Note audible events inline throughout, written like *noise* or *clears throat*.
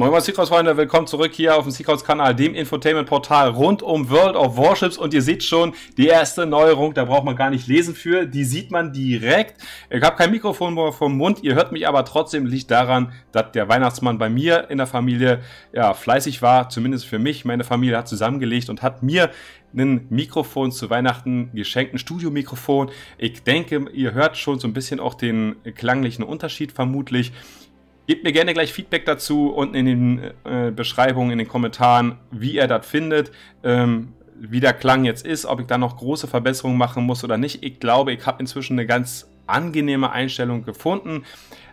Moin Moin Seacross Freunde, willkommen zurück hier auf dem Seacross Kanal, dem Infotainment Portal rund um World of Warships und ihr seht schon die erste Neuerung, da braucht man gar nicht lesen für, die sieht man direkt. Ich habe kein Mikrofon mehr vom Mund, ihr hört mich aber trotzdem, liegt daran, dass der Weihnachtsmann bei mir in der Familie ja fleißig war, zumindest für mich. Meine Familie hat zusammengelegt und hat mir ein Mikrofon zu Weihnachten geschenkt, ein Studiomikrofon. Ich denke, ihr hört schon so ein bisschen auch den klanglichen Unterschied vermutlich. Gebt mir gerne gleich Feedback dazu unten in den äh, Beschreibungen, in den Kommentaren, wie ihr das findet, ähm, wie der Klang jetzt ist, ob ich da noch große Verbesserungen machen muss oder nicht. Ich glaube, ich habe inzwischen eine ganz angenehme Einstellung gefunden.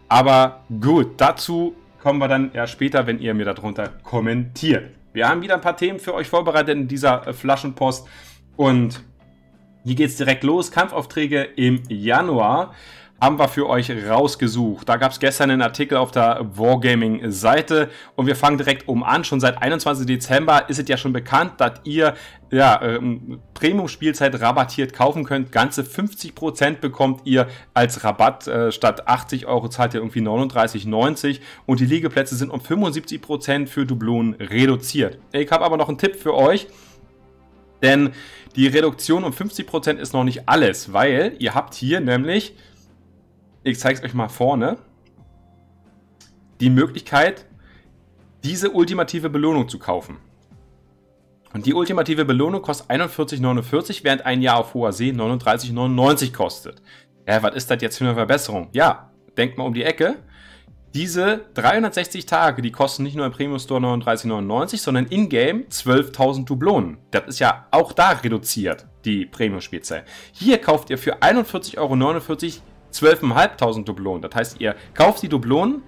Aber gut, dazu kommen wir dann ja später, wenn ihr mir darunter kommentiert. Wir haben wieder ein paar Themen für euch vorbereitet in dieser äh, Flaschenpost und hier geht es direkt los. Kampfaufträge im Januar haben wir für euch rausgesucht. Da gab es gestern einen Artikel auf der Wargaming-Seite und wir fangen direkt um an. Schon seit 21. Dezember ist es ja schon bekannt, dass ihr ja, ähm, Premium-Spielzeit rabattiert kaufen könnt. Ganze 50% bekommt ihr als Rabatt. Äh, statt 80 Euro zahlt ihr irgendwie 39,90 und die Liegeplätze sind um 75% für Dublonen reduziert. Ich habe aber noch einen Tipp für euch. Denn die Reduktion um 50% ist noch nicht alles, weil ihr habt hier nämlich ich zeige es euch mal vorne, die Möglichkeit, diese ultimative Belohnung zu kaufen. Und die ultimative Belohnung kostet 41,49, während ein Jahr auf hoher See 39,99 kostet. Ja, was ist das jetzt für eine Verbesserung? Ja, denkt mal um die Ecke. Diese 360 Tage, die kosten nicht nur im Premium Store 39,99, sondern in-game 12.000 Dublonen. Das ist ja auch da reduziert, die Premium-Spielzeit. Hier kauft ihr für 41,49 Euro 12.500 Dublonen. Das heißt, ihr kauft die Dublonen,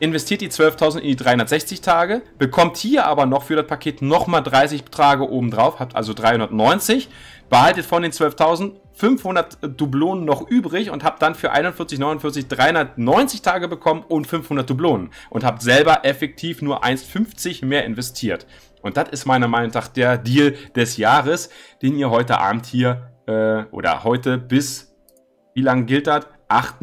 investiert die 12.000 in die 360 Tage, bekommt hier aber noch für das Paket nochmal 30 Tage obendrauf, habt also 390, behaltet von den 12.000 500 Dublonen noch übrig und habt dann für 41, 49, 390 Tage bekommen und 500 Dublonen und habt selber effektiv nur 1,50 mehr investiert. Und das ist meiner Meinung nach der Deal des Jahres, den ihr heute Abend hier äh, oder heute bis wie lange gilt das? 8.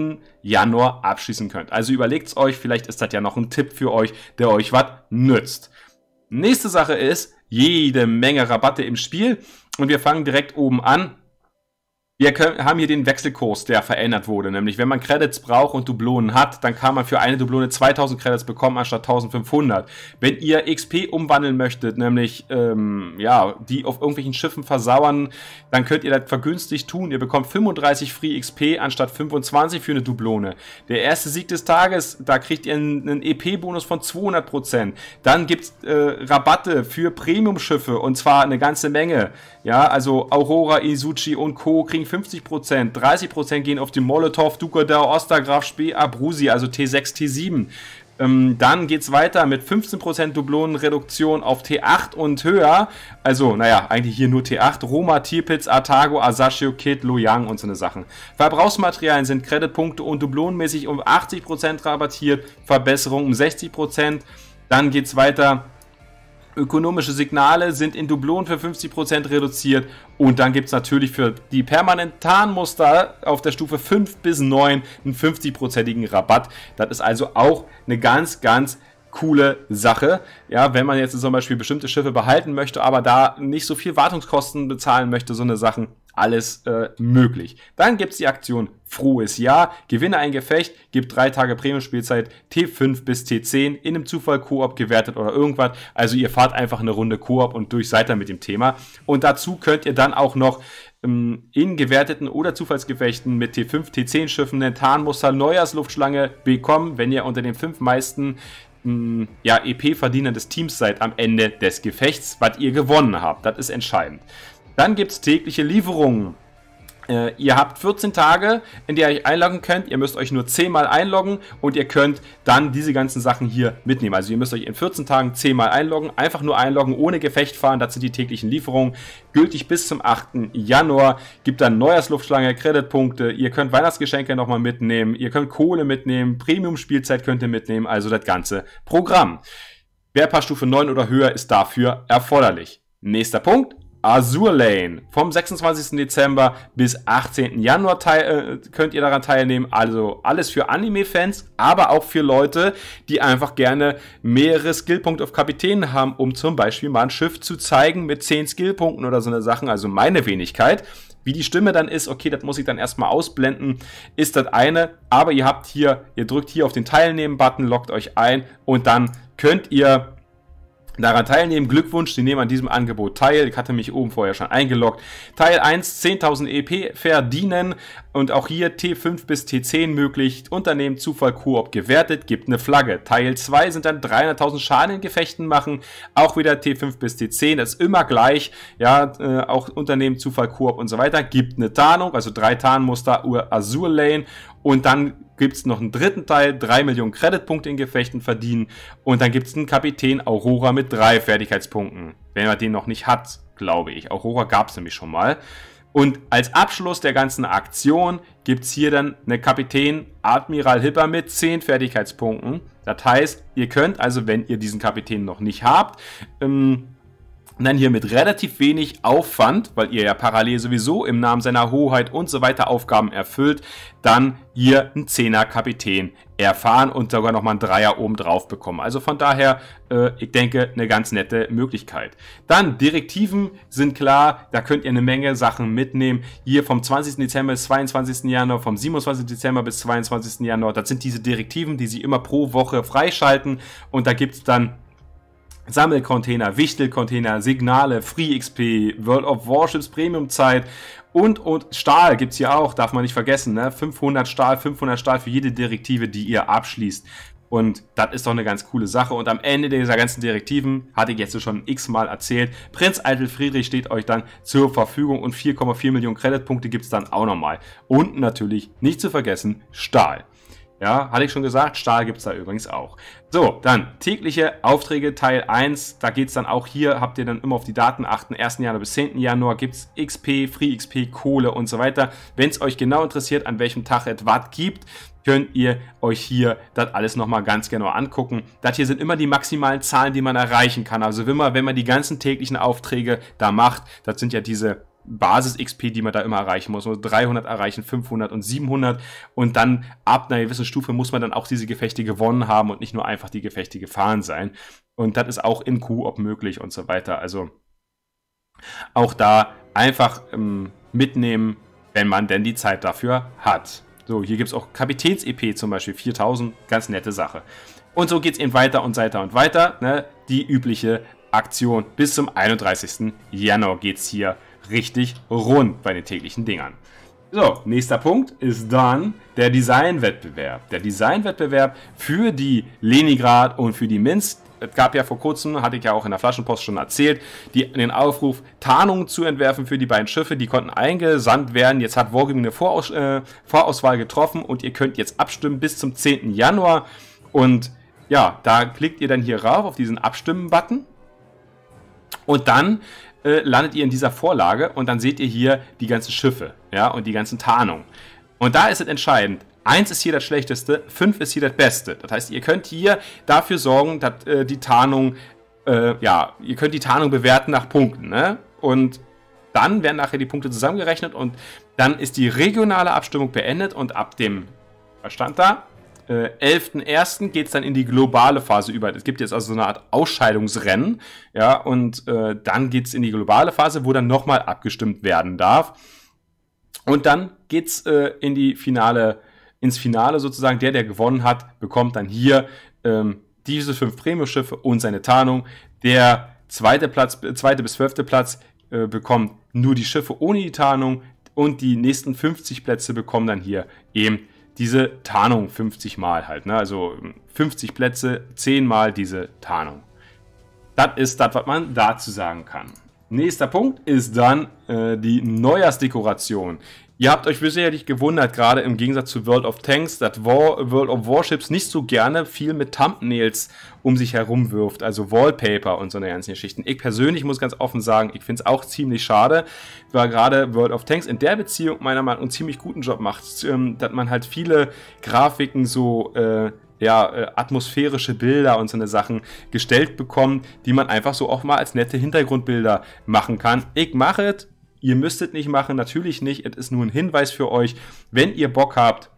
Januar abschließen könnt. Also überlegt es euch, vielleicht ist das ja noch ein Tipp für euch, der euch was nützt. Nächste Sache ist jede Menge Rabatte im Spiel und wir fangen direkt oben an wir haben hier den Wechselkurs, der verändert wurde. Nämlich, wenn man Credits braucht und Dublonen hat, dann kann man für eine Dublone 2000 Credits bekommen anstatt 1500. Wenn ihr XP umwandeln möchtet, nämlich, ähm, ja, die auf irgendwelchen Schiffen versauern, dann könnt ihr das vergünstigt tun. Ihr bekommt 35 Free XP anstatt 25 für eine Dublone. Der erste Sieg des Tages, da kriegt ihr einen, EP-Bonus von 200%. Dann gibt's äh, Rabatte für Premium-Schiffe und zwar eine ganze Menge. Ja, also Aurora, Isuchi und Co. kriegen gegen 50%, 30% gehen auf die Molotov, Dukodau, Ostergraf, Spee, Abrusi, also T6, T7. Ähm, dann es weiter mit 15% Dublonenreduktion auf T8 und höher. Also, naja, eigentlich hier nur T8. Roma, Tierpitz, Artago, Asashio, Kid, Loyang und so eine Sachen. Verbrauchsmaterialien sind Kreditpunkte und dublonenmäßig um 80% rabattiert. Verbesserung um 60%. Dann geht es weiter ökonomische Signale sind in Dublon für 50% reduziert. Und dann gibt es natürlich für die permanenten Tarnmuster auf der Stufe 5 bis 9 einen 50%igen Rabatt. Das ist also auch eine ganz, ganz coole Sache. Ja, wenn man jetzt zum Beispiel bestimmte Schiffe behalten möchte, aber da nicht so viel Wartungskosten bezahlen möchte, so eine Sachen alles äh, möglich. Dann gibt es die Aktion Frohes Jahr, gewinne ein Gefecht, gib drei Tage Premium-Spielzeit, T5 bis T10, in einem Zufall Koop gewertet oder irgendwas. Also ihr fahrt einfach eine Runde Koop und durch seid ihr mit dem Thema. Und dazu könnt ihr dann auch noch ähm, in gewerteten oder Zufallsgefechten mit T5, T10 Schiffen den Tarnmuster Neujahrsluftschlange bekommen, wenn ihr unter den fünf meisten hm, ja, EP-Verdiener des Teams seid am Ende des Gefechts, was ihr gewonnen habt. Das ist entscheidend. Dann gibt es tägliche Lieferungen. Äh, ihr habt 14 Tage, in der ihr euch einloggen könnt. Ihr müsst euch nur 10 Mal einloggen und ihr könnt dann diese ganzen Sachen hier mitnehmen. Also ihr müsst euch in 14 Tagen 10 Mal einloggen. Einfach nur einloggen, ohne Gefecht fahren. Das sind die täglichen Lieferungen. Gültig bis zum 8. Januar. Gibt dann Neujahrsluftschlange, Kreditpunkte. Ihr könnt Weihnachtsgeschenke nochmal mitnehmen. Ihr könnt Kohle mitnehmen. Premium-Spielzeit könnt ihr mitnehmen. Also das ganze Programm. Wer Stufe 9 oder höher ist dafür erforderlich. Nächster Punkt, Azur Lane. Vom 26. Dezember bis 18. Januar teil, äh, könnt ihr daran teilnehmen. Also alles für Anime-Fans, aber auch für Leute, die einfach gerne mehrere Skillpunkte auf Kapitänen haben, um zum Beispiel mal ein Schiff zu zeigen mit 10 Skillpunkten oder so eine Sachen. Also meine Wenigkeit. Wie die Stimme dann ist, okay, das muss ich dann erstmal ausblenden, ist das eine. Aber ihr habt hier, ihr drückt hier auf den Teilnehmen-Button, lockt euch ein und dann könnt ihr daran teilnehmen. Glückwunsch, Sie nehmen an diesem Angebot teil. Ich hatte mich oben vorher schon eingeloggt. Teil 1, 10.000 EP verdienen und auch hier T5 bis T10 möglich. Unternehmen Zufall Koop gewertet, gibt eine Flagge. Teil 2 sind dann 300.000 Schaden in Gefechten machen, auch wieder T5 bis T10, das ist immer gleich. Ja, äh, auch Unternehmen Zufall Koop und so weiter, gibt eine Tarnung, also drei Tarnmuster Azur Lane und dann gibt es noch einen dritten Teil, 3 Millionen Creditpunkte in Gefechten verdienen und dann gibt es einen Kapitän Aurora mit 3 Fertigkeitspunkten, wenn man den noch nicht hat, glaube ich. Aurora gab es nämlich schon mal. Und als Abschluss der ganzen Aktion gibt es hier dann eine Kapitän Admiral Hipper mit 10 Fertigkeitspunkten. Das heißt, ihr könnt also, wenn ihr diesen Kapitän noch nicht habt, ähm, und dann hier mit relativ wenig Aufwand, weil ihr ja parallel sowieso im Namen seiner Hoheit und so weiter Aufgaben erfüllt, dann hier einen Zehner Kapitän erfahren und sogar nochmal einen Dreier oben drauf bekommen. Also von daher, äh, ich denke, eine ganz nette Möglichkeit. Dann Direktiven sind klar, da könnt ihr eine Menge Sachen mitnehmen. Hier vom 20. Dezember bis 22. Januar, vom 27. Dezember bis 22. Januar, das sind diese Direktiven, die sie immer pro Woche freischalten und da gibt's dann Sammelcontainer, Wichtelcontainer, Signale, Free XP, World of Warships Premium Zeit und, und Stahl gibt's hier auch, darf man nicht vergessen, ne? 500 Stahl, 500 Stahl für jede Direktive, die ihr abschließt. Und das ist doch eine ganz coole Sache. Und am Ende dieser ganzen Direktiven, hatte ich jetzt schon x-mal erzählt, Prinz Eitel Friedrich steht euch dann zur Verfügung und 4,4 Millionen Creditpunkte gibt's dann auch nochmal. Und natürlich, nicht zu vergessen, Stahl. Ja, hatte ich schon gesagt, Stahl gibt es da übrigens auch. So, dann tägliche Aufträge Teil 1. Da geht es dann auch hier, habt ihr dann immer auf die Daten achten. 1. Januar bis 10. Januar gibt es XP, Free XP, Kohle und so weiter. Wenn es euch genau interessiert, an welchem Tag etwas gibt, könnt ihr euch hier das alles nochmal ganz genau angucken. Das hier sind immer die maximalen Zahlen, die man erreichen kann. Also wenn man, wenn man die ganzen täglichen Aufträge da macht, das sind ja diese Basis-XP, die man da immer erreichen muss. Also 300 erreichen, 500 und 700. Und dann ab einer gewissen Stufe muss man dann auch diese Gefechte gewonnen haben und nicht nur einfach die Gefechte gefahren sein. Und das ist auch in Q-Op möglich und so weiter. Also auch da einfach ähm, mitnehmen, wenn man denn die Zeit dafür hat. So, hier gibt es auch Kapitäns-EP zum Beispiel, 4000, ganz nette Sache. Und so geht es eben weiter und weiter und weiter. Ne? Die übliche Aktion bis zum 31. Januar geht es hier richtig rund bei den täglichen Dingern. So, nächster Punkt ist dann der Designwettbewerb. Der Designwettbewerb für die Leningrad und für die Minsk. Es gab ja vor kurzem, hatte ich ja auch in der Flaschenpost schon erzählt, die, den Aufruf, Tarnungen zu entwerfen für die beiden Schiffe. Die konnten eingesandt werden. Jetzt hat Wargaming eine Voraus äh, Vorauswahl getroffen und ihr könnt jetzt abstimmen bis zum 10. Januar. Und ja, da klickt ihr dann hier rauf auf diesen Abstimmen-Button. Und dann äh, landet ihr in dieser Vorlage und dann seht ihr hier die ganzen Schiffe ja, und die ganzen Tarnungen. Und da ist es entscheidend. Eins ist hier das Schlechteste, fünf ist hier das Beste. Das heißt, ihr könnt hier dafür sorgen, dass äh, die Tarnung, äh, ja, ihr könnt die Tarnung bewerten nach Punkten. Ne? Und dann werden nachher die Punkte zusammengerechnet und dann ist die regionale Abstimmung beendet und ab dem, was stand da? 11.01. geht es dann in die globale Phase über. Es gibt jetzt also so eine Art Ausscheidungsrennen, ja, und äh, dann geht es in die globale Phase, wo dann nochmal abgestimmt werden darf. Und dann geht es äh, in die Finale, ins Finale sozusagen. Der, der gewonnen hat, bekommt dann hier ähm, diese fünf Premiumschiffe und seine Tarnung. Der zweite Platz, zweite bis zwölfte Platz äh, bekommt nur die Schiffe ohne die Tarnung und die nächsten 50 Plätze bekommen dann hier eben diese Tarnung 50 Mal halt. Ne? Also 50 ähm, Plätze, 10 Mal diese Tarnung. Das ist das, was man dazu sagen kann. Nächster Punkt ist dann äh, die Neujahrsdekoration. Ihr habt euch sicherlich gewundert, gerade im Gegensatz zu World of Tanks, dass War, World of Warships nicht so gerne viel mit Thumbnails um sich herum wirft, also Wallpaper und so eine ganzen Geschichten. Ich persönlich muss ganz offen sagen, ich finde es auch ziemlich schade, weil gerade World of Tanks in der Beziehung meiner Meinung nach einen ziemlich guten Job macht, ähm, dass man halt viele Grafiken so äh, ja, äh, atmosphärische Bilder und so eine Sachen gestellt bekommen, die man einfach so auch mal als nette Hintergrundbilder machen kann. Ich mache es, Ihr müsstet nicht machen, natürlich nicht. Es ist nur ein Hinweis für euch. Wenn ihr Bock habt,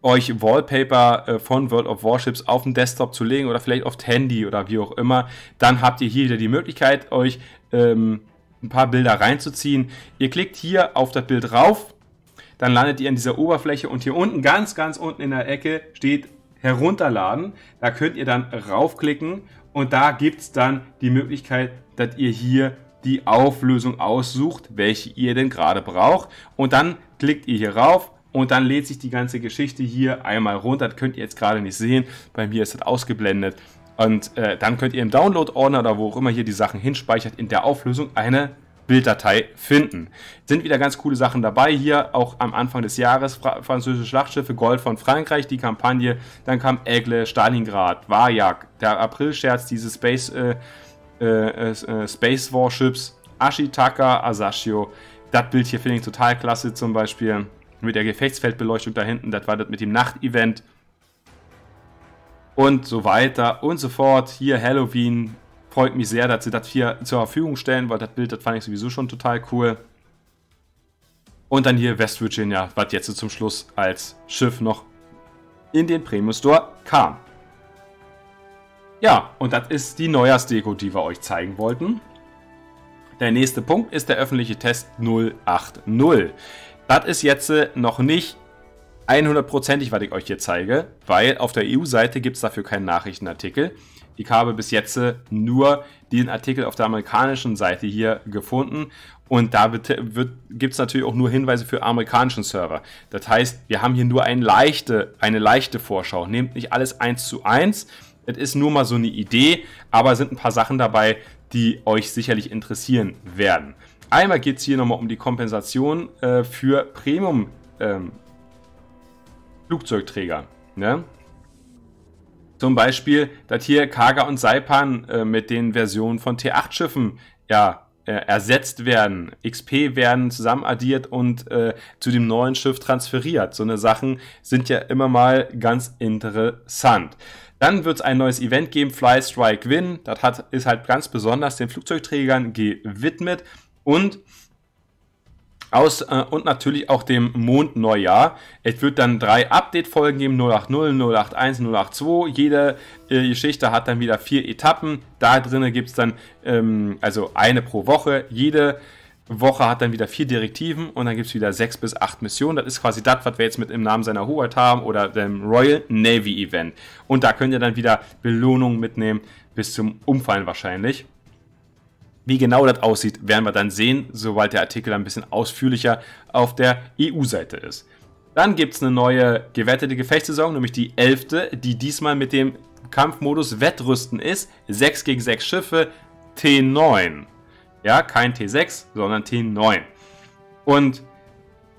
euch Wallpaper äh, von World of Warships auf den Desktop zu legen oder vielleicht auf Handy oder wie auch immer, dann habt ihr hier wieder die Möglichkeit, euch ähm, ein paar Bilder reinzuziehen. Ihr klickt hier auf das Bild rauf, dann landet ihr in dieser Oberfläche und hier unten, ganz, ganz unten in der Ecke steht herunterladen. Da könnt ihr dann raufklicken und da gibt es dann die Möglichkeit, dass ihr hier die Auflösung aussucht, welche ihr denn gerade braucht. Und dann klickt ihr hier rauf und dann lädt sich die ganze Geschichte hier einmal runter. Das könnt ihr jetzt gerade nicht sehen. Bei mir ist das ausgeblendet. Und äh, dann könnt ihr im Download-Ordner oder wo auch immer hier die Sachen hinspeichert, in der Auflösung eine Bilddatei finden. Sind wieder ganz coole Sachen dabei. Hier auch am Anfang des Jahres Fra französische Schlachtschiffe, Gold von Frankreich, die Kampagne. Dann kam Aigle, Stalingrad, Vajak, der Aprilscherz, diese Space. Äh, äh, äh, äh, Space Warships, Ashitaka, Asashio. Das Bild hier finde ich total klasse, zum Beispiel mit der Gefechtsfeldbeleuchtung da hinten. Das war das mit dem Nacht-Event. Und so weiter und so fort. Hier Halloween. Freut mich sehr, dass sie das hier zur Verfügung stellen, weil das Bild, das fand ich sowieso schon total cool. Und dann hier West Virginia, was jetzt zum Schluss als Schiff noch in den Premium Store kam. Ja, und das ist die Neujahrsdeko, die wir euch zeigen wollten. Der nächste Punkt ist der öffentliche Test 080. Das ist jetzt äh, noch nicht 100%ig, was ich euch hier zeige, weil auf der EU-Seite gibt es dafür keinen Nachrichtenartikel. Ich habe bis jetzt äh, nur diesen Artikel auf der amerikanischen Seite hier gefunden und da äh, gibt es natürlich auch nur Hinweise für amerikanischen Server. Das heißt, wir haben hier nur eine leichte, eine leichte Vorschau. Nehmt nicht alles eins zu eins, es ist nur mal so eine Idee, aber sind ein paar Sachen dabei, die euch sicherlich interessieren werden. Einmal geht es hier nochmal um die Kompensation äh, für Premium ähm, Flugzeugträger. Ne? Zum Beispiel, dass hier Kaga und Saipan äh, mit den Versionen von T8-Schiffen ja äh, ersetzt werden. XP werden zusammen addiert und äh, zu dem neuen Schiff transferiert. So eine Sachen sind ja immer mal ganz interessant. Dann wird es ein neues Event geben, Fly Strike Win. Das hat, ist halt ganz besonders den Flugzeugträgern gewidmet und aus äh, und natürlich auch dem Mondneujahr. Es wird dann drei Update-Folgen geben, 080, 081, 082. Jede äh, Geschichte hat dann wieder vier Etappen. Da drinnen gibt es dann ähm, also eine pro Woche. Jede Woche hat dann wieder vier Direktiven und dann gibt es wieder sechs bis acht Missionen. Das ist quasi das, was wir jetzt mit im Namen seiner Hoheit haben oder dem Royal Navy Event. Und da könnt ihr dann wieder Belohnungen mitnehmen, bis zum Umfallen wahrscheinlich. Wie genau das aussieht, werden wir dann sehen, sobald der Artikel ein bisschen ausführlicher auf der EU-Seite ist. Dann gibt es eine neue gewettete Gefechtssaison, nämlich die 11., die diesmal mit dem Kampfmodus Wettrüsten ist. 6 gegen 6 Schiffe, T9. Ja, kein T6, sondern T9. Und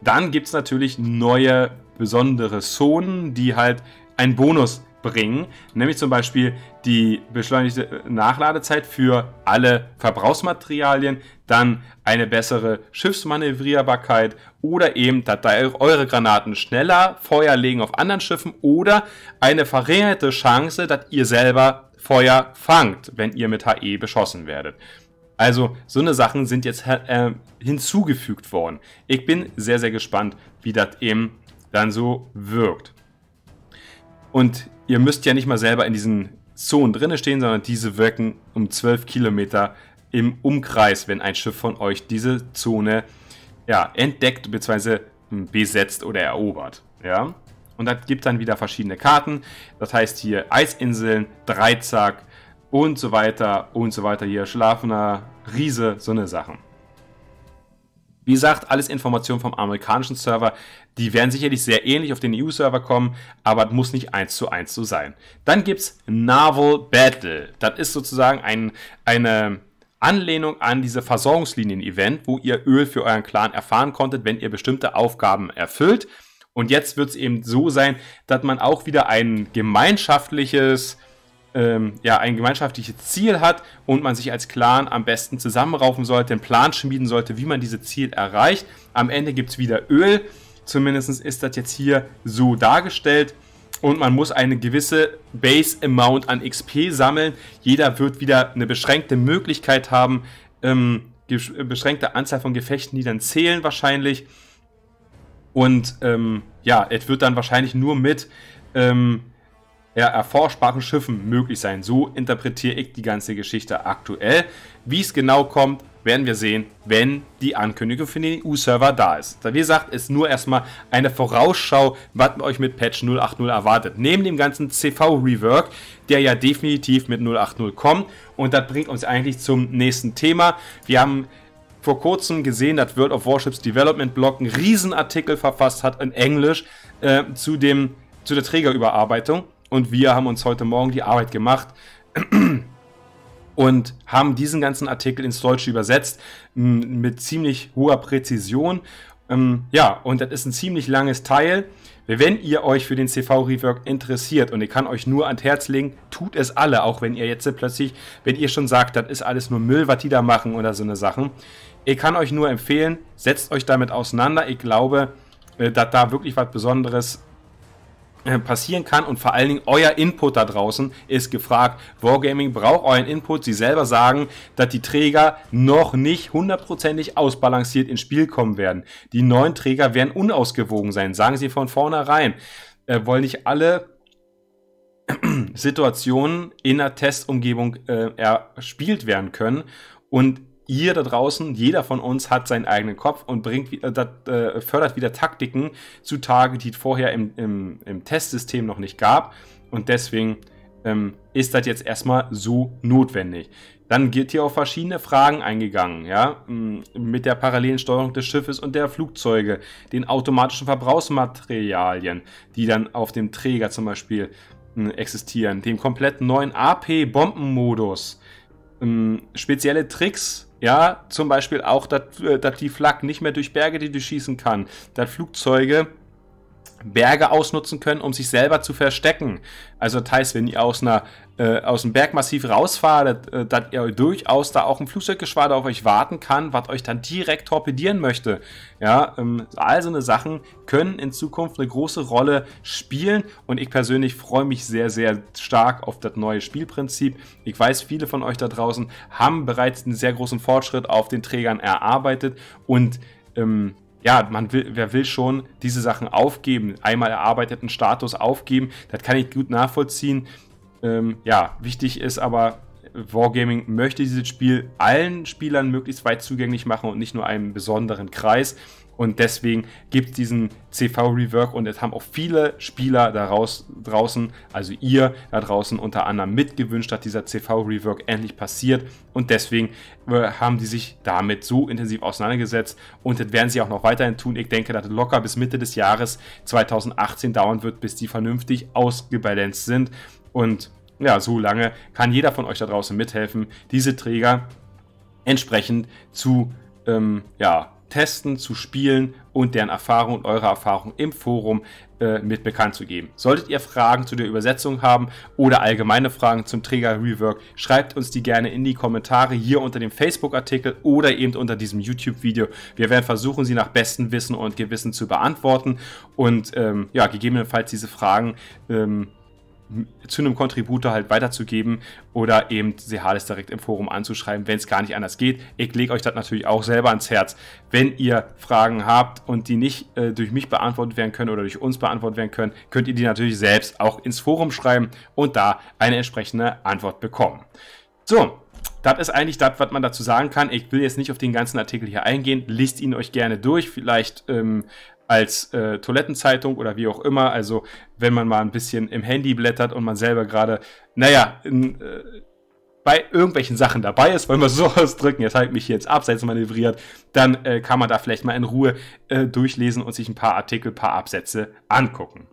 dann gibt es natürlich neue besondere Zonen, die halt einen Bonus haben bringen, nämlich zum Beispiel die beschleunigte Nachladezeit für alle Verbrauchsmaterialien, dann eine bessere Schiffsmanövrierbarkeit oder eben, dass da eure Granaten schneller Feuer legen auf anderen Schiffen oder eine verringerte Chance, dass ihr selber Feuer fangt, wenn ihr mit HE beschossen werdet. Also so eine Sachen sind jetzt äh, hinzugefügt worden. Ich bin sehr, sehr gespannt, wie das eben dann so wirkt. Und ihr müsst ja nicht mal selber in diesen Zonen drinne stehen, sondern diese wirken um 12 Kilometer im Umkreis, wenn ein Schiff von euch diese Zone ja, entdeckt bzw. Hm, besetzt oder erobert. Ja? Und das gibt dann wieder verschiedene Karten. Das heißt hier Eisinseln, Dreizack und so weiter und so weiter. Hier schlafender Riese, so eine Sachen. Wie gesagt, alles Informationen vom amerikanischen Server. Die werden sicherlich sehr ähnlich auf den EU-Server kommen, aber es muss nicht eins zu eins so sein. Dann gibt es Naval Battle. Das ist sozusagen ein, eine Anlehnung an diese Versorgungslinien-Event, wo ihr Öl für euren Clan erfahren konntet, wenn ihr bestimmte Aufgaben erfüllt. Und jetzt wird es eben so sein, dass man auch wieder ein gemeinschaftliches ähm, ja, ein gemeinschaftliches Ziel hat und man sich als Clan am besten zusammenraufen sollte, einen Plan schmieden sollte, wie man dieses Ziel erreicht. Am Ende gibt es wieder Öl, zumindest ist das jetzt hier so dargestellt. Und man muss eine gewisse Base Amount an XP sammeln. Jeder wird wieder eine beschränkte Möglichkeit haben, ähm, äh, beschränkte Anzahl von Gefechten, die dann zählen wahrscheinlich. Und ähm, ja, es wird dann wahrscheinlich nur mit ähm, ja, erforschbaren Schiffen möglich sein. So interpretiere ich die ganze Geschichte aktuell. Wie es genau kommt, werden wir sehen, wenn die Ankündigung für den EU-Server da ist. wie gesagt, ist nur erstmal eine Vorausschau, was euch mit Patch 080 erwartet. Neben dem ganzen CV-Rework, der ja definitiv mit 080 kommt. Und das bringt uns eigentlich zum nächsten Thema. Wir haben vor kurzem gesehen, dass World of Warships Development Blog einen Riesenartikel verfasst hat in Englisch äh, zu, dem, zu der Trägerüberarbeitung. Und wir haben uns heute Morgen die Arbeit gemacht *clears throat* und haben diesen ganzen Artikel ins Deutsche übersetzt mit ziemlich hoher Präzision. Ähm, ja, und das ist ein ziemlich langes Teil. Wenn ihr euch für den CV-Rework interessiert und ich kann euch nur ans Herz legen, tut es alle, auch wenn ihr jetzt plötzlich, wenn ihr schon sagt, das ist alles nur Müll, was die da machen oder so eine Sachen. Ich kann euch nur empfehlen, setzt euch damit auseinander. Ich glaube, äh, dass da wirklich was Besonderes äh, passieren kann und vor allen Dingen euer Input da draußen ist gefragt. Wargaming braucht euren Input. Sie selber sagen, dass die Träger noch nicht hundertprozentig ausbalanciert ins Spiel kommen werden. Die neuen Träger werden unausgewogen sein, sagen sie von vornherein. Äh, wollen nicht alle *clears throat* Situationen in der Testumgebung äh, erspielt werden können und ihr da draußen, jeder von uns hat seinen eigenen Kopf und bringt, äh, äh, fördert wieder Taktiken zutage, die es vorher im, im, im Testsystem noch nicht gab. Und deswegen ähm, ist das jetzt erstmal so notwendig. Dann wird hier auf verschiedene Fragen eingegangen, ja, mm, mit der parallelen Steuerung des Schiffes und der Flugzeuge, den automatischen Verbrauchsmaterialien, die dann auf dem Träger zum Beispiel mm, existieren, dem komplett neuen AP-Bombenmodus, mm, spezielle Tricks ja, zum Beispiel auch, dass, äh, dass die Flak nicht mehr durch Berge, die du schießen kann, dass Flugzeuge Berge ausnutzen können, um sich selber zu verstecken. Also das heißt, wenn ihr aus, einer, äh, aus einem Bergmassiv rausfahrt, äh, dass ihr durchaus da auch ein Flugzeuggeschwader auf euch warten kann, was euch dann direkt torpedieren möchte. Ja, ähm, all so eine Sachen können in Zukunft eine große Rolle spielen und ich persönlich freue mich sehr, sehr stark auf das neue Spielprinzip. Ich weiß, viele von euch da draußen haben bereits einen sehr großen Fortschritt auf den Trägern erarbeitet und ähm, ja, man will, wer will schon diese Sachen aufgeben, einmal erarbeiteten Status aufgeben, das kann ich gut nachvollziehen. Ähm, ja, wichtig ist aber, Wargaming möchte dieses Spiel allen Spielern möglichst weit zugänglich machen und nicht nur einem besonderen Kreis. Und deswegen gibt es diesen CV-Rework und es haben auch viele Spieler daraus, draußen, also ihr da draußen unter anderem mitgewünscht, dass dieser CV-Rework endlich passiert. Und deswegen äh, haben die sich damit so intensiv auseinandergesetzt und das werden sie auch noch weiterhin tun. Ich denke, dass es locker bis Mitte des Jahres 2018 dauern wird, bis die vernünftig ausgebalanced sind. Und ja, so lange kann jeder von euch da draußen mithelfen, diese Träger entsprechend zu ähm, ja, testen, zu spielen und deren Erfahrung und eure Erfahrung im Forum äh, mit bekannt zu geben. Solltet ihr Fragen zu der Übersetzung haben oder allgemeine Fragen zum Träger Rework, schreibt uns die gerne in die Kommentare hier unter dem Facebook-Artikel oder eben unter diesem YouTube-Video. Wir werden versuchen, sie nach bestem Wissen und Gewissen zu beantworten und ähm, ja, gegebenenfalls diese Fragen ähm, zu einem Contributor halt weiterzugeben oder eben Sehalis direkt im Forum anzuschreiben, wenn es gar nicht anders geht. Ich lege euch das natürlich auch selber ans Herz. Wenn ihr Fragen habt und die nicht äh, durch mich beantwortet werden können oder durch uns beantwortet werden können, könnt ihr die natürlich selbst auch ins Forum schreiben und da eine entsprechende Antwort bekommen. So, das ist eigentlich das, was man dazu sagen kann. Ich will jetzt nicht auf den ganzen Artikel hier eingehen. Lest ihn euch gerne durch. Vielleicht ähm, als äh, Toilettenzeitung oder wie auch immer. Also wenn man mal ein bisschen im Handy blättert und man selber gerade, naja, in, äh, bei irgendwelchen Sachen dabei ist, wollen wir *laughs* so ausdrücken, jetzt habe ich mich hier jetzt abseits manövriert, dann äh, kann man da vielleicht mal in Ruhe äh, durchlesen und sich ein paar Artikel, ein paar Absätze angucken.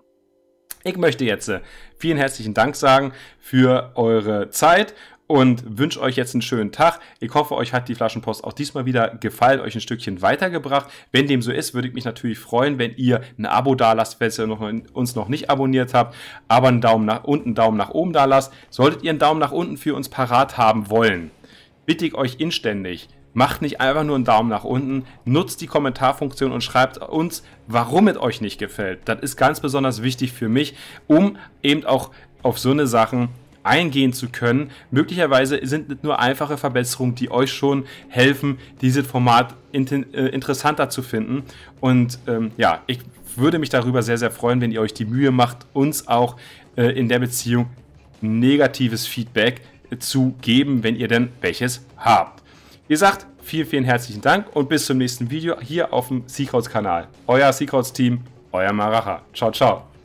Ich möchte jetzt äh, vielen herzlichen Dank sagen für eure Zeit und wünsche euch jetzt einen schönen Tag. Ich hoffe, euch hat die Flaschenpost auch diesmal wieder gefallen, euch ein Stückchen weitergebracht. Wenn dem so ist, würde ich mich natürlich freuen, wenn ihr ein Abo da lasst, falls ihr noch, uns noch nicht abonniert habt, aber einen Daumen nach unten, einen Daumen nach oben da lasst. Solltet ihr einen Daumen nach unten für uns parat haben wollen, bitte ich euch inständig, macht nicht einfach nur einen Daumen nach unten, nutzt die Kommentarfunktion und schreibt uns, warum es euch nicht gefällt. Das ist ganz besonders wichtig für mich, um eben auch auf so eine Sachen eingehen zu können. Möglicherweise sind es nur einfache Verbesserungen, die euch schon helfen, dieses Format äh, interessanter zu finden. Und ähm, ja, ich würde mich darüber sehr, sehr freuen, wenn ihr euch die Mühe macht, uns auch äh, in der Beziehung negatives Feedback äh, zu geben, wenn ihr denn welches habt. Wie gesagt, vielen, vielen herzlichen Dank und bis zum nächsten Video hier auf dem Seacrowds-Kanal. Euer Seacrowds-Team, euer Maracha. Ciao, ciao.